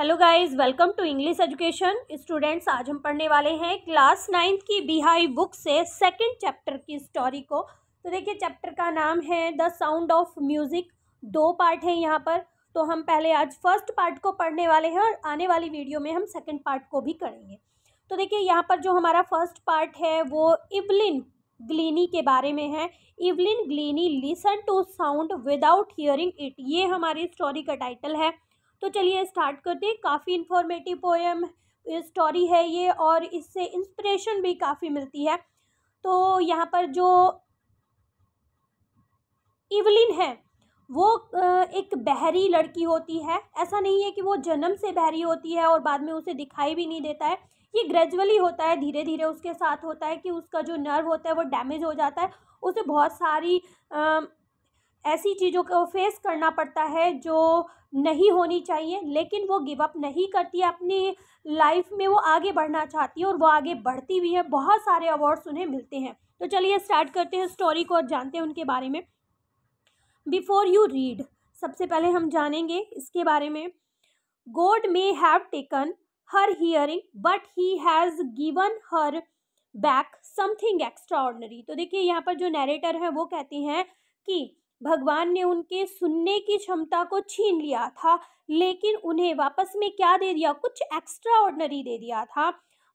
Hello guys welcome to English education students आज हम पढ़ने वाले हैं क्लास नाइन्थ की बिहाई बुक से सेकंड चैप्टर की स्टोरी को तो देखिए चैप्टर का नाम है द साउंड ऑफ म्यूज़िक दो पार्ट हैं यहाँ पर तो हम पहले आज फर्स्ट पार्ट को पढ़ने वाले हैं और आने वाली वीडियो में हम सेकेंड पार्ट को भी करेंगे तो देखिए यहाँ पर जो हमारा फर्स्ट पार्ट है वो इवलिन ग्लिनी के बारे में है Evelyn Glennie listen to sound without hearing it ये हमारी स्टोरी का टाइटल है तो चलिए स्टार्ट करते हैं काफ़ी इन्फॉर्मेटिव पोएम स्टोरी है ये और इससे इंस्पिरेशन भी काफ़ी मिलती है तो यहाँ पर जो इवलिन है वो एक बहरी लड़की होती है ऐसा नहीं है कि वो जन्म से बहरी होती है और बाद में उसे दिखाई भी नहीं देता है ये ग्रेजुअली होता है धीरे धीरे उसके साथ होता है कि उसका जो नर्व होता है वो डैमेज हो जाता है उसे बहुत सारी ऐसी चीज़ों को फेस करना पड़ता है जो नहीं होनी चाहिए लेकिन वो गिव अप नहीं करती है अपनी लाइफ में वो आगे बढ़ना चाहती है और वो आगे बढ़ती भी है बहुत सारे अवार्ड्स उन्हें मिलते हैं तो चलिए स्टार्ट करते हैं स्टोरी को और जानते हैं उनके बारे में बिफोर यू रीड सबसे पहले हम जानेंगे इसके बारे में God may have taken her hearing but he has given her back something extraordinary तो देखिए यहाँ पर जो नरेटर है वो कहते हैं कि भगवान ने उनके सुनने की क्षमता को छीन लिया था लेकिन उन्हें वापस में क्या दे दिया कुछ एक्स्ट्रा ऑर्डनरी दे दिया था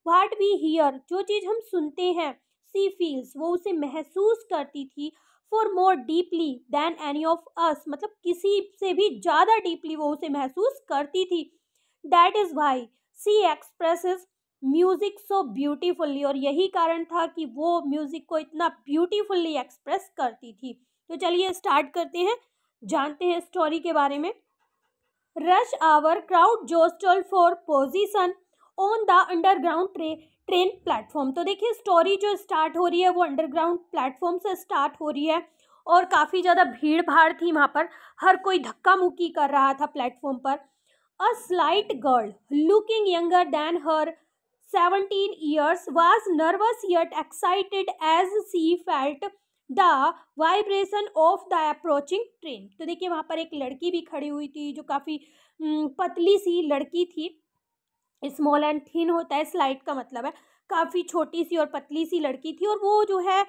वाट वी हियर जो चीज़ हम सुनते हैं सी फील्स वो उसे महसूस करती थी far more deeply than any of us मतलब किसी से भी ज़्यादा डीपली वो उसे महसूस करती थी that is why she express music so beautifully और यही कारण था कि वो म्यूज़िक को इतना ब्यूटीफुल्ली एक्सप्रेस करती थी तो चलिए स्टार्ट करते हैं जानते हैं स्टोरी के बारे में rush hour crowd jostle for position on the underground ट्रे ट्रेन प्लेटफॉर्म तो देखिए स्टोरी जो स्टार्ट हो रही है वो अंडरग्राउंड प्लेटफॉर्म से स्टार्ट हो रही है और काफ़ी ज़्यादा भीड़ भाड़ थी वहाँ पर हर कोई धक्का मुक्की कर रहा था प्लेटफॉर्म पर a slight girl looking younger than her seventeen years was nervous yet excited as she felt the vibration of the approaching train तो देखिए वहाँ पर एक लड़की भी खड़ी हुई थी जो काफ़ी पतली सी लड़की थी स्मॉल एंड थिन होता है स्लाइड का मतलब है काफ़ी छोटी सी और पतली सी लड़की थी और वो जो है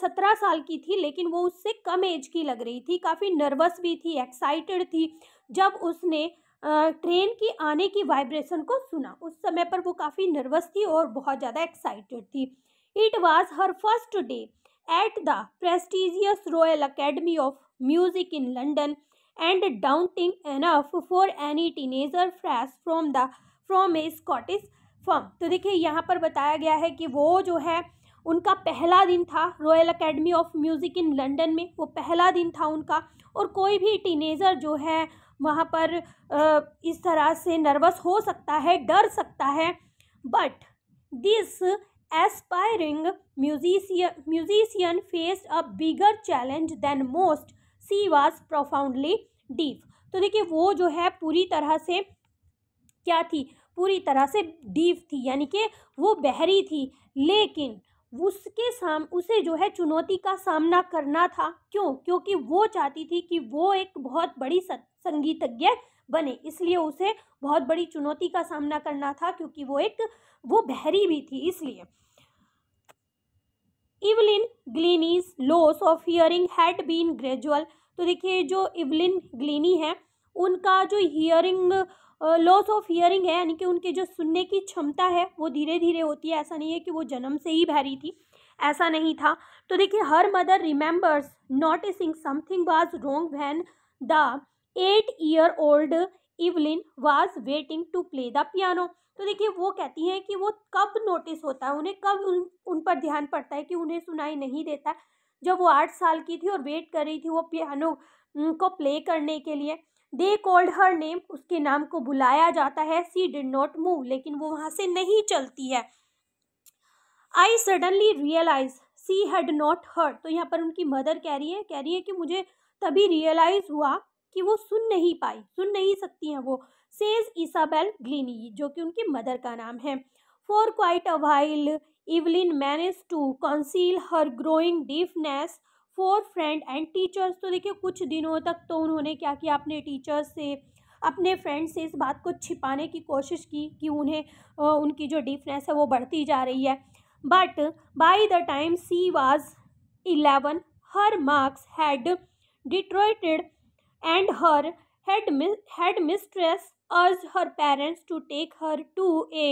सत्रह साल की थी लेकिन वो उससे कम एज की लग रही थी काफ़ी नर्वस भी थी एक्साइटेड थी जब उसने ट्रेन की आने की वाइब्रेशन को सुना उस समय पर वो काफ़ी नर्वस थी और बहुत ज़्यादा एक्साइटेड थी it was her first day at the prestigious Royal Academy of Music in London and daunting enough for any teenager fresh from the from a Scottish farm तो देखिए यहाँ पर बताया गया है कि वो जो है उनका पहला दिन था Royal Academy of Music in London में वो पहला दिन था उनका और कोई भी टीनेजर जो है वहाँ पर इस तरह से नर्वस हो सकता है डर सकता है but this aspiring musician, musician faced a bigger challenge than most. She was profoundly deaf. तो देखिए वो जो है पूरी तरह से क्या थी पूरी तरह से डीप थी यानी कि वो बहरी थी लेकिन उसके साम उसे जो है चुनौती का सामना करना था क्यों क्योंकि वो चाहती थी कि वो एक बहुत बड़ी संगीतज्ञ बने इसलिए उसे बहुत बड़ी चुनौती का सामना करना था क्योंकि वो एक वो बहरी भी थी इसलिए Evelyn Glennie's loss of hearing had been gradual तो देखिए जो इवलिन ग्लिनी है उनका जो हियरिंग लॉस ऑफ हियरिंग है यानी कि उनके जो सुनने की क्षमता है वो धीरे धीरे होती है ऐसा नहीं है कि वो जन्म से ही बहरी थी ऐसा नहीं था तो देखिए her mother remembers noticing something was wrong when the eight year old Evelyn was waiting to play the piano तो देखिए वो कहती हैं कि वो कब नोटिस होता है उन्हें कब उन उन पर ध्यान पड़ता है कि उन्हें सुनाई नहीं देता जब वो आठ साल की थी और वेट कर रही थी वो पियानो को प्ले करने के लिए दे कॉल्ड हर नेम उसके नाम को बुलाया जाता है सी डिड नॉट मूव लेकिन वो वहाँ से नहीं चलती है I suddenly realised she had not heard तो यहाँ पर उनकी मदर कह रही है कह रही है कि मुझे तभी रियलाइज़ हुआ कि वो सुन नहीं पाई सुन नहीं सकती हैं वो सेज ईसाबेल ग्लिनी जो कि उनकी मदर का नाम है for quite a while Evelyn manage to conceal her growing deafness from friend and teachers तो देखिए कुछ दिनों तक तो उन्होंने क्या किया अपने टीचर्स से अपने फ्रेंड से इस बात को छिपाने की कोशिश की कि उन्हें उनकी जो डीफनेस है वो बढ़ती जा रही है but by the time she was eleven her marks had deteriorated and her head headmistress urged her parents to take her to a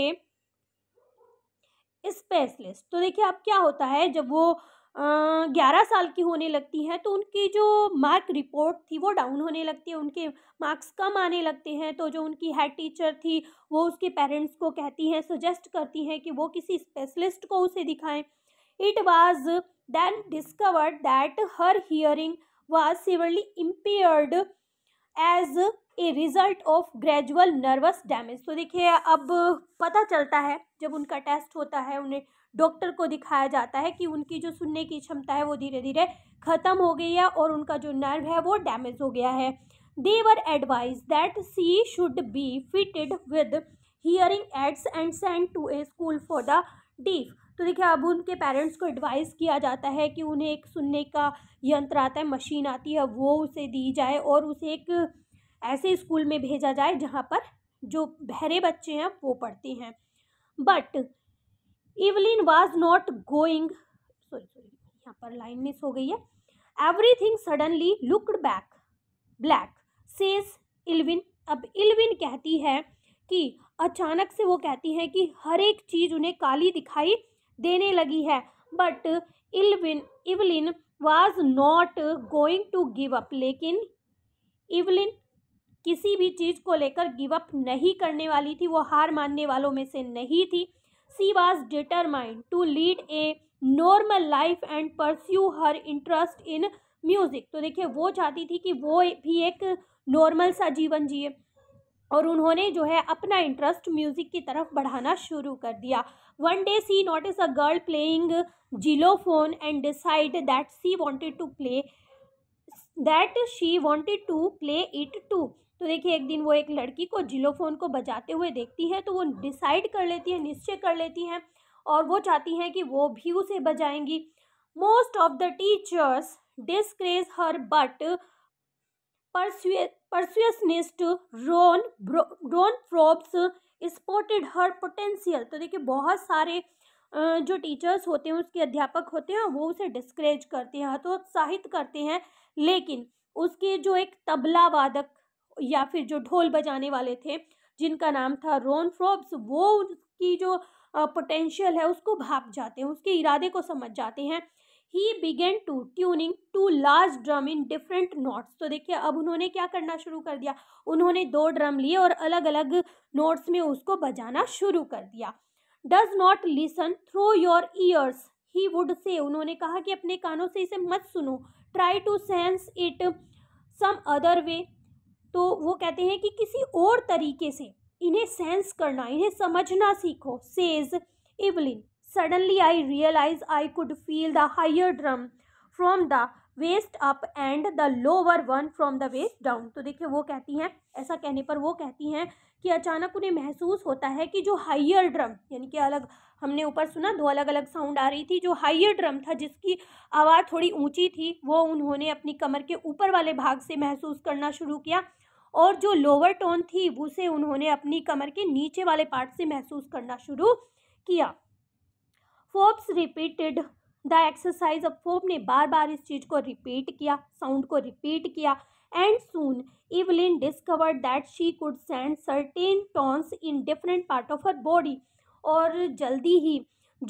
specialist तो देखिए अब क्या होता है जब वो ग्यारह साल की होने लगती हैं तो उनकी जो मार्क रिपोर्ट थी वो डाउन होने लगती है उनके मार्क्स कम आने लगते हैं तो जो उनकी हेड टीचर थी वो उसके पेरेंट्स को कहती हैं सजेस्ट करती हैं कि वो किसी स्पेशलिस्ट को उसे दिखाएं it was then discovered that her hearing was severely impaired as a result of gradual nervous damage तो देखिए अब पता चलता है जब उनका टेस्ट होता है उन्हें डॉक्टर को दिखाया जाता है कि उनकी जो सुनने की क्षमता है वो धीरे धीरे ख़त्म हो गई है और उनका जो नर्व है वो डैमेज हो गया है they were advised that she should be fitted with hearing aids and sent to a school for the deaf तो देखिए अब उनके पेरेंट्स को एडवाइस किया जाता है कि उन्हें एक सुनने का यंत्र आता है मशीन आती है वो उसे दी जाए और उसे एक ऐसे स्कूल में भेजा जाए जहाँ पर जो बहरे बच्चे हैं वो पढ़ते हैं but Evelyn was not going sorry sorry यहाँ पर लाइन मिस हो गई है everything suddenly looked back black says Evelyn अब इलविन कहती है कि अचानक से वो कहती है कि हर एक चीज़ उन्हें काली दिखाई देने लगी है but Evelyn Evelyn was not going to give up लेकिन इवलिन किसी भी चीज़ को लेकर गिव अप नहीं करने वाली थी वो हार मानने वालों में से नहीं थी she was determined to lead a normal life and pursue her interest in music तो देखिए वो चाहती थी कि वो भी एक नॉर्मल सा जीवन जिए और उन्होंने जो है अपना इंटरेस्ट म्यूज़िक की तरफ बढ़ाना शुरू कर दिया one day she noticed a girl playing xylophone and decide that she wanted to play that she wanted to play it too तो देखिए एक दिन वो एक लड़की को जिलोफोन को बजाते हुए देखती है तो वो डिसाइड कर लेती है निश्चय कर लेती हैं और वो चाहती हैं कि वो भी उसे बजाएंगी most of the teachers discourage her but percussionist Ron Ron Forbes supported her potential तो देखिए बहुत सारे जो टीचर्स होते हैं उसके अध्यापक होते हैं वो उसे डिस्करेज करते हैं हतोत्साहित करते हैं लेकिन उसके जो एक तबला वादक या फिर जो ढोल बजाने वाले थे जिनका नाम था रोन फ्रॉब्स वो उसकी जो पोटेंशियल है उसको भाप जाते हैं उसके इरादे को समझ जाते हैं he began to tuning two large drum in different notes तो देखिए अब उन्होंने क्या करना शुरू कर दिया उन्होंने दो ड्रम लिए और अलग अलग नोट्स में उसको बजाना शुरू कर दिया does not listen through your ears he would say उन्होंने कहा कि अपने कानों से इसे मत सुनो try to sense it some other way तो वो कहते हैं कि किसी और तरीके से इन्हें सेंस करना इन्हें समझना सीखो says Evelyn Suddenly I realized I could feel the higher drum from the waist up and the lower one from the waist down तो देखिए वो कहती हैं ऐसा कहने पर वो कहती हैं कि अचानक उन्हें महसूस होता है कि जो हाइयर ड्रम यानी कि अलग हमने ऊपर सुना दो अलग अलग साउंड आ रही थी जो हाइयर ड्रम था जिसकी आवाज़ थोड़ी ऊंची थी वो उन्होंने अपनी कमर के ऊपर वाले भाग से महसूस करना शुरू किया और जो लोअर टोन थी उसे उन्होंने अपनी कमर के नीचे वाले पार्ट से महसूस करना शुरू किया फोप्स रिपीटेड द एक्सरसाइज अब फोप ने बार बार इस चीज़ को रिपीट किया साउंड को रिपीट किया and soon Evelyn discover that she could sense certain tones इन different part of her body और जल्दी ही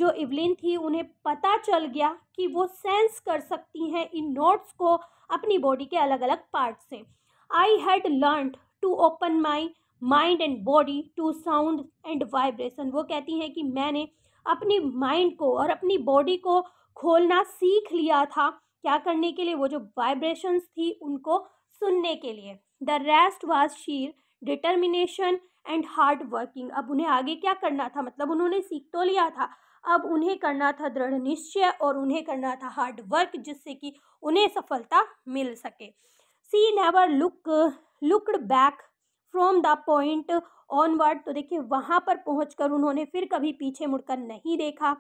जो इवलिन थी उन्हें पता चल गया कि वो सेंस कर सकती हैं इन नोट्स को अपनी बॉडी के अलग अलग पार्ट से I had learn to open my mind and body to sound and vibration वो कहती हैं कि मैंने अपनी माइंड को और अपनी बॉडी को खोलना सीख लिया था क्या करने के लिए वो जो वाइब्रेशंस थी उनको सुनने के लिए the rest was sheer determination and hard working अब उन्हें आगे क्या करना था मतलब उन्होंने सीख तो लिया था अब उन्हें करना था दृढ़ निश्चय और उन्हें करना था हार्ड वर्क जिससे कि उन्हें सफलता मिल सके she never look looked back from the point onward तो देखिए वहाँ पर पहुँच उन्होंने फिर कभी पीछे मुड़कर नहीं देखा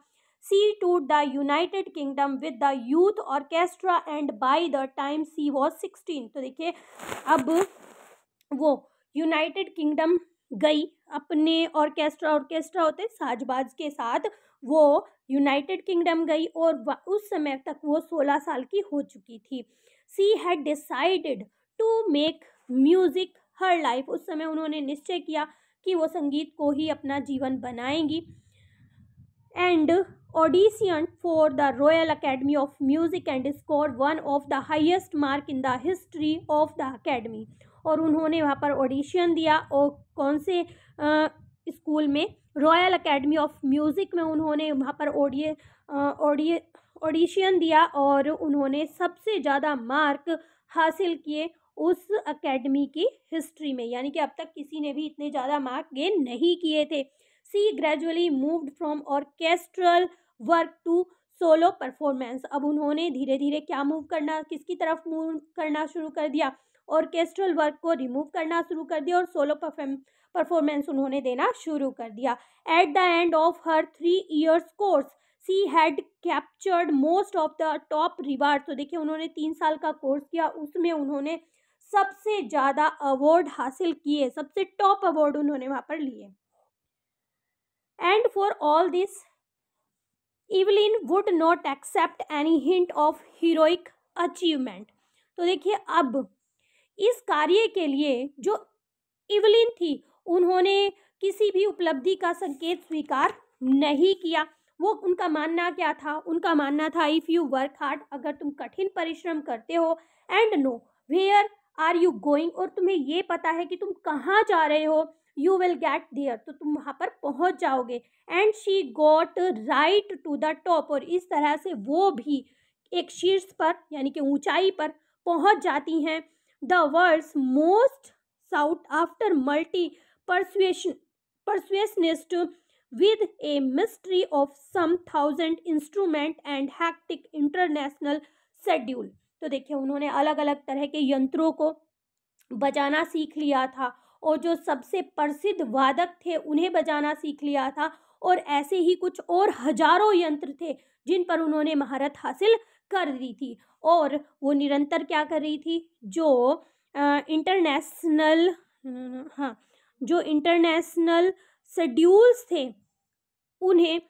सी टू the United Kingdom with the youth orchestra and by the time she was sixteen तो देखिए अब वो यूनाइटेड किंगडम गई अपने ऑर्केस्ट्रा ऑर्केस्ट्रा होते साजबाज के साथ वो यूनाइटेड किंगडम गई और उस समय तक वो सोलह साल की हो चुकी थी she had decided to make music her life उस समय उन्होंने निश्चय किया कि वो संगीत को ही अपना जीवन बनाएंगी and audition for the Royal Academy of Music and score one of the highest mark in the history of the academy और उन्होंने वहाँ पर ऑडिशन दिया और कौन से स्कूल में रॉयल अकेडमी ऑफ म्यूज़िक में उन्होंने वहाँ पर ऑडिए ऑडिए ऑडिशन दिया और उन्होंने सबसे ज़्यादा मार्क हासिल किए उस एकेडमी की हिस्ट्री में यानी कि अब तक किसी ने भी इतने ज़्यादा मार्क गेन नहीं किए थे she gradually moved from orchestral work to solo performance अब उन्होंने धीरे धीरे क्या मूव करना किसकी तरफ मूव करना शुरू कर दिया ऑर्केस्ट्रल वर्क को रिमूव करना शुरू कर दिया और सोलो परफॉर्मेंस उन्होंने देना शुरू कर दिया at the end of her three years course she had captured most of the top reward तो देखिए उन्होंने तीन साल का कोर्स किया उसमें उन्होंने सबसे ज़्यादा अवार्ड हासिल किए सबसे टॉप अवार्ड उन्होंने वहां पर लिए and for all this Evelyn would not accept any hint of heroic achievement तो देखिए अब इस कार्य के लिए जो इवलिन थी उन्होंने किसी भी उपलब्धि का संकेत स्वीकार नहीं किया वो उनका मानना क्या था उनका मानना था इफ़ यू वर्क हार्ड अगर तुम कठिन परिश्रम करते हो and know where are you going और तुम्हें ये पता है कि तुम कहाँ जा रहे हो यू विल गेट देयर तो तुम वहाँ पर पहुँच जाओगे and she got right to the top और इस तरह से वो भी एक शीर्ष पर यानी कि ऊंचाई पर पहुँच जाती हैं the world most sought after multi percussion percussionist with a mistry of some thousand instrument and hectic international schedule तो देखिए उन्होंने अलग अलग तरह के यंत्रों को बजाना सीख लिया था और जो सबसे प्रसिद्ध वादक थे उन्हें बजाना सीख लिया था और ऐसे ही कुछ और हजारों यंत्र थे जिन पर उन्होंने महारत हासिल कर दी थी और वो निरंतर क्या कर रही थी जो इंटरनेशनल हाँ जो इंटरनेशनल शेड्यूल्स थे उन्हें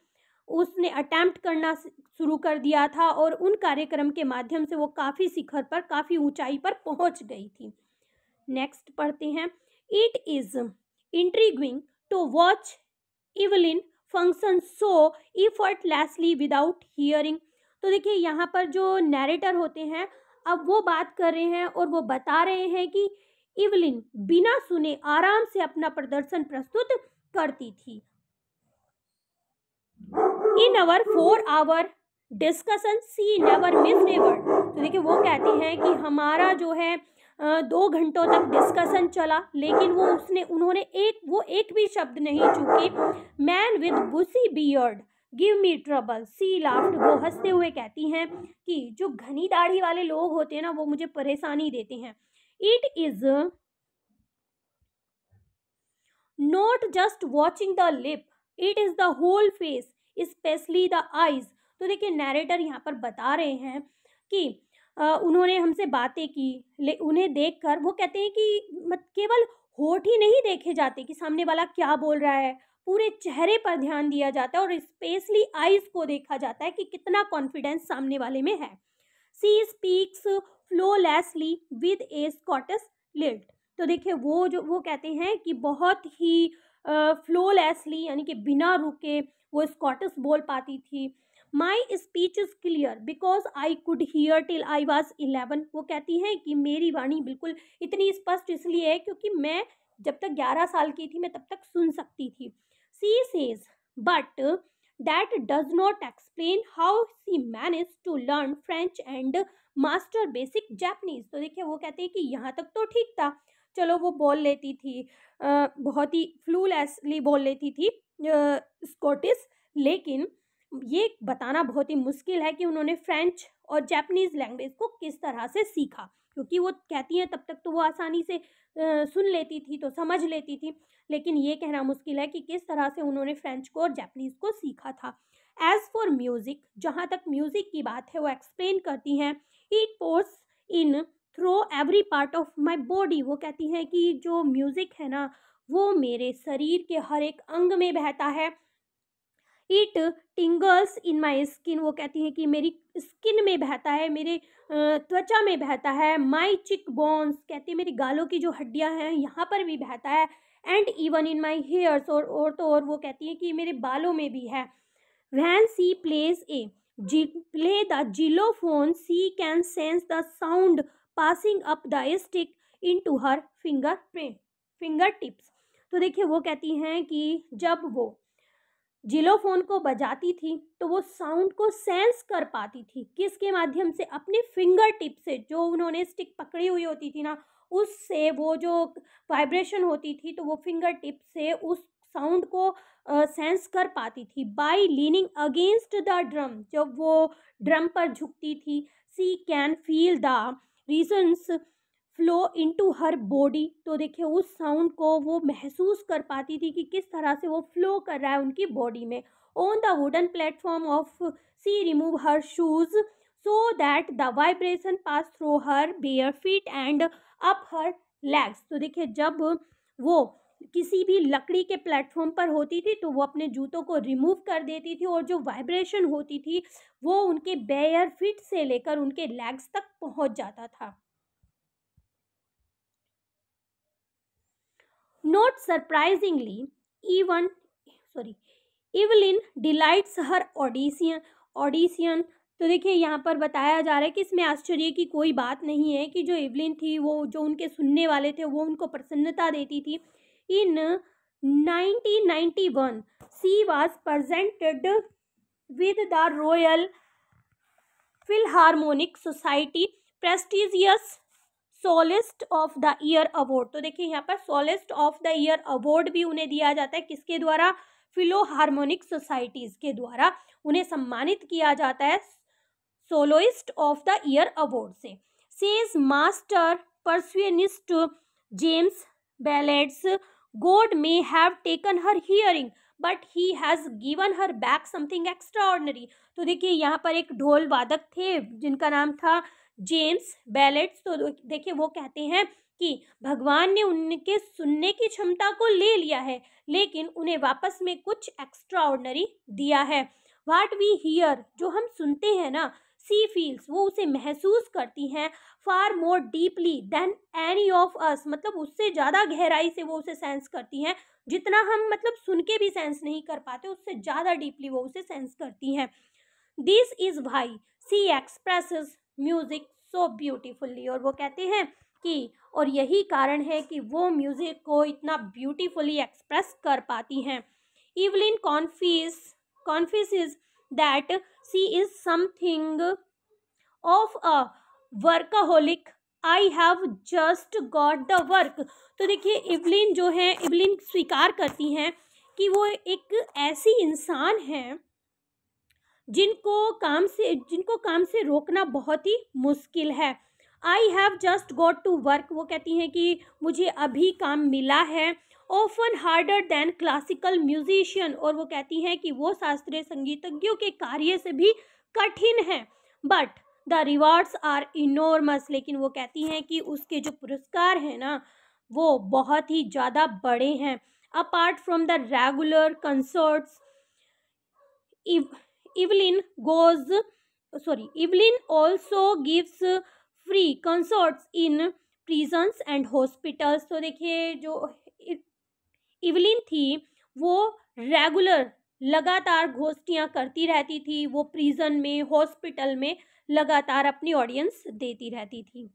उसने अटैम्प्ट करना शुरू कर दिया था और उन कार्यक्रम के माध्यम से वो काफ़ी शिखर पर काफ़ी ऊंचाई पर पहुंच गई थी नेक्स्ट पढ़ते हैं it is intriguing to watch Evelyn function so effortlessly without hearing तो देखिए यहाँ पर जो नैरेटर होते हैं अब वो बात कर रहे हैं और वो बता रहे हैं कि इवलिन बिना सुने आराम से अपना प्रदर्शन प्रस्तुत करती थी in our four hour discussion she never miss a word तो देखिए वो कहते हैं कि हमारा जो है दो घंटों तक डिस्कशन चला लेकिन वो उसने उन्होंने एक वो एक भी शब्द नहीं चूके man with bushy beard give me trouble she laughed वो हंसते हुए कहती हैं कि जो घनी दाढ़ी वाले लोग होते हैं ना वो मुझे परेशानी देते हैं it is not just watching the lip it is the whole face especially the eyes तो देखिए नैरेटर यहाँ पर बता रहे हैं कि उन्होंने हमसे बातें की ले उन्हें देखकर वो कहते हैं कि मत केवल होठ ही नहीं देखे जाते कि सामने वाला क्या बोल रहा है पूरे चेहरे पर ध्यान दिया जाता है और स्पेशली आइज को देखा जाता है कि कितना कॉन्फिडेंस सामने वाले में है she speaks flawlessly with a Scots lilt तो देखिए वो जो वो कहते हैं कि बहुत ही फ्लोलेसली यानी कि बिना रुके वो स्कॉटस बोल पाती थी my speech is clear because I could hear till I was eleven वो कहती हैं कि मेरी वाणी बिल्कुल इतनी स्पष्ट इसलिए है क्योंकि मैं जब तक ग्यारह साल की थी मैं तब तक सुन सकती थी she says but that does not explain how she manage to learn French and master basic Japanese तो देखिए वो कहते हैं कि यहाँ तक तो ठीक था चलो वो बोल लेती थी बहुत ही फ्लूलेसली बोल लेती थी स्कॉटिस लेकिन ये बताना बहुत ही मुश्किल है कि उन्होंने फ्रेंच और जैपनीज़ लैंग्वेज को किस तरह से सीखा क्योंकि वो कहती हैं तब तक तो वो आसानी से सुन लेती थी तो समझ लेती थी लेकिन ये कहना मुश्किल है कि किस तरह से उन्होंने फ्रेंच को और जैपनीज़ को सीखा था एज़ फॉर म्यूज़िक जहाँ तक म्यूज़िक की बात है वो एक्सप्लेन करती हैं it pours in through every part of my body वो कहती हैं कि जो म्यूज़िक है ना वो मेरे शरीर के हर एक अंग में बहता है इट टिंगल्स इन माई स्किन वो कहती हैं कि मेरी स्किन में बहता है मेरे त्वचा में बहता है माई चिक बोन्स कहती है मेरी गालों की जो हड्डियाँ हैं यहाँ पर भी बहता है and even in my hairs और और तो और वो कहती हैं कि मेरे बालों में भी है वैन सी प्लेज ए जी play the xylophone she can sense the sound passing up the stick into her fingerprint fingertips तो देखिए वो कहती हैं कि जब वो जिलोफोन को बजाती थी तो वो साउंड को सेंस कर पाती थी किसके माध्यम से अपने फिंगर टिप से जो उन्होंने स्टिक पकड़ी हुई होती थी ना उससे वो जो वाइब्रेशन होती थी तो वो फिंगर टिप से उस साउंड को सेंस uh, कर पाती थी by leaning against the drum जब वो ड्रम पर झुकती थी she can feel the resonances flow into her body तो देखिए उस साउंड को वो महसूस कर पाती थी कि किस तरह से वो फ्लो कर रहा है उनकी बॉडी में on the wooden platform off she remove her shoes so that the vibration pass through her bare feet and up her legs तो देखिए जब वो किसी भी लकड़ी के प्लेटफॉर्म पर होती थी तो वो अपने जूतों को रिमूव कर देती थी और जो वाइब्रेशन होती थी वो उनके बेयर फिट से लेकर उनके लेग्स तक पहुंच जाता था Not surprisingly, even sorry, Evelyn delights हर ऑडिसियन ऑडिसियन तो देखिए यहाँ पर बताया जा रहा है कि इसमें आश्चर्य की कोई बात नहीं है कि जो इवलिन थी वो जो उनके सुनने वाले थे वो उनको प्रसन्नता देती थी in 1991 she was presented with the Royal Philharmonic Society prestigious soloist of the year award तो देखिए यहाँ पर soloist of the year award भी उन्हें दिया जाता है किसके द्वारा फिलो हारमोनिक सोसाइटीज़ के द्वारा उन्हें सम्मानित किया जाता है soloist of the year award से says master percussionist James Blades God may have taken her hearing but he has given her back something extraordinary तो देखिए यहाँ पर एक ढोल वादक थे जिनका नाम था जेम्स बैलेट्स तो देखिए वो कहते हैं कि भगवान ने उनके सुनने की क्षमता को ले लिया है लेकिन उन्हें वापस में कुछ एक्स्ट्रा ऑर्डनरी दिया है वाट वी हियर जो हम सुनते हैं ना सी फील्स वो उसे महसूस करती हैं far more deeply than any of us मतलब उससे ज़्यादा गहराई से वो उसे सेंस करती हैं जितना हम मतलब सुन के भी सेंस नहीं कर पाते उससे ज़्यादा डीपली वो उसे सेंस करती हैं this is why she express music so beautifully और वो कहते हैं कि और यही कारण है कि वो म्यूज़िक को इतना ब्यूटीफुली एक्सप्रेस कर पाती हैं Evelyn confess confess that she is something of a workaholic I have just got the work तो देखिए इवलिन जो है इवलिन स्वीकार करती हैं कि वो एक ऐसी इंसान हैं जिनको काम से जिनको काम से रोकना बहुत ही मुश्किल है I have just got to work वो कहती हैं कि मुझे अभी काम मिला है often harder than classical musician और वो कहती हैं कि वो शास्त्रीय संगीतज्ञों के कार्य से भी कठिन हैं but the rewards are enormous लेकिन वो कहती हैं कि उसके जो पुरस्कार हैं ना वो बहुत ही ज़्यादा बड़े हैं apart from the regular concerts Evelyn goes sorry Evelyn also gives free concerts in prisons and hospitals तो देखिए जो इवलिन थी वो रेगुलर लगातार गोष्ठियाँ करती रहती थी वो प्रिजन में हॉस्पिटल में लगातार अपनी ऑडियंस देती रहती थी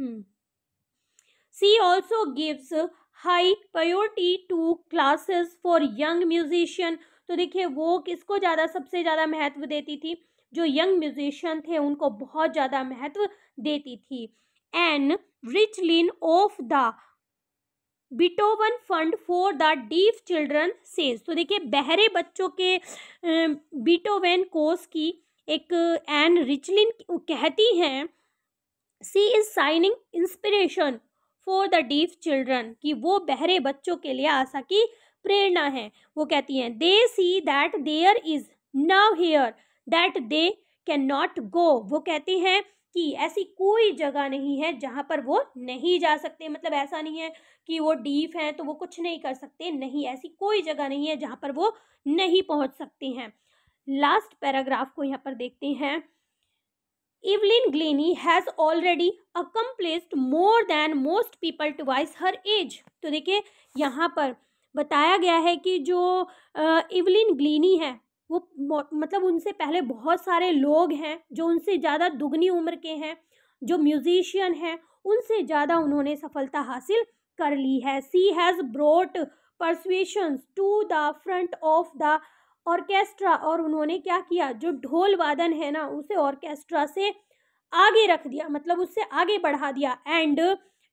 हम्म hmm. She also gives high priority to classes for young musician तो देखिए वो किसको ज़्यादा सबसे ज़्यादा महत्व देती थी जो यंग म्यूजिशियन थे उनको बहुत ज़्यादा महत्व देती थी and Richlin of the Beethoven Fund for the deaf children says तो देखिए बहरे बच्चों के बिटोवेन कोर्स की एक एन रिचलिन कहती हैं she is shining inspiration for the deaf children कि वो बहरे बच्चों के लिए आशा की प्रेरणा है वो कहती हैं they see that there is nowhere that they can not go वो कहते हैं कि ऐसी कोई जगह नहीं है जहाँ पर वो नहीं जा सकते मतलब ऐसा नहीं है कि वो डीफ हैं तो वो कुछ नहीं कर सकते नहीं ऐसी कोई जगह नहीं है जहाँ पर वो नहीं पहुँच सकते हैं लास्ट पैराग्राफ को यहाँ पर देखते हैं Evelyn Glennie has already accomplished more than most people twice her age. तो देखिए यहाँ पर बताया गया है कि जो इवलिन ग्लिनी है वो मतलब उनसे पहले बहुत सारे लोग हैं जो उनसे ज़्यादा दुगनी उम्र के हैं जो म्यूजिशियन हैं उनसे ज़्यादा उन्होंने सफलता हासिल कर ली है she has brought percussions to the front of the orchestra और उन्होंने क्या किया जो ढोल वादन है ना उसे ऑर्केस्ट्रा से आगे रख दिया मतलब उससे आगे बढ़ा दिया and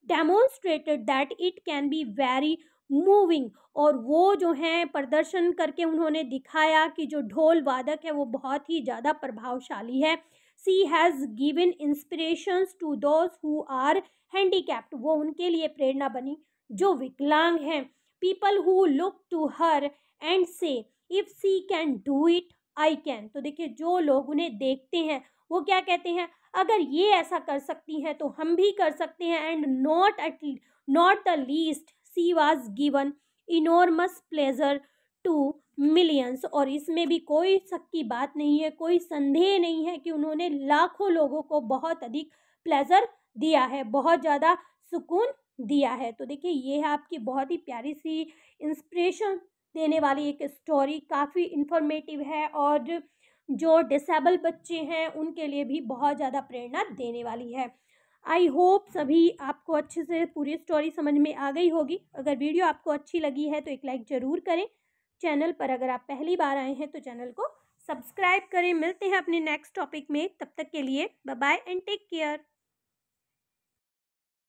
demonstrated that it can be very moving और वो जो हैं प्रदर्शन करके उन्होंने दिखाया कि जो ढोल वादक है वो बहुत ही ज़्यादा प्रभावशाली है she has given inspirations to those who are handicapped वो उनके लिए प्रेरणा बनी जो विकलांग हैं people who look to her and say if she can do it I can तो देखिए जो लोग उन्हें देखते हैं वो क्या कहते हैं अगर ये ऐसा कर सकती हैं तो हम भी कर सकते हैं and not at not the least she was given enormous pleasure to millions और इसमें भी कोई शक की बात नहीं है कोई संदेह नहीं है कि उन्होंने लाखों लोगों को बहुत अधिक प्लेजर दिया है बहुत ज़्यादा सुकून दिया है तो देखिए ये है आपकी बहुत ही प्यारी सी इंस्पिरेशन देने वाली एक स्टोरी काफ़ी इन्फॉर्मेटिव है और जो डिसेबल बच्चे हैं उनके लिए भी बहुत ज़्यादा प्रेरणा देने वाली है आई होप सभी आपको अच्छे से पूरी स्टोरी समझ में आ गई होगी अगर वीडियो आपको अच्छी लगी है तो एक लाइक ज़रूर करें चैनल पर अगर आप पहली बार आए हैं तो चैनल को सब्सक्राइब करें मिलते हैं अपने नेक्स्ट टॉपिक में तब तक के लिए bye bye and take care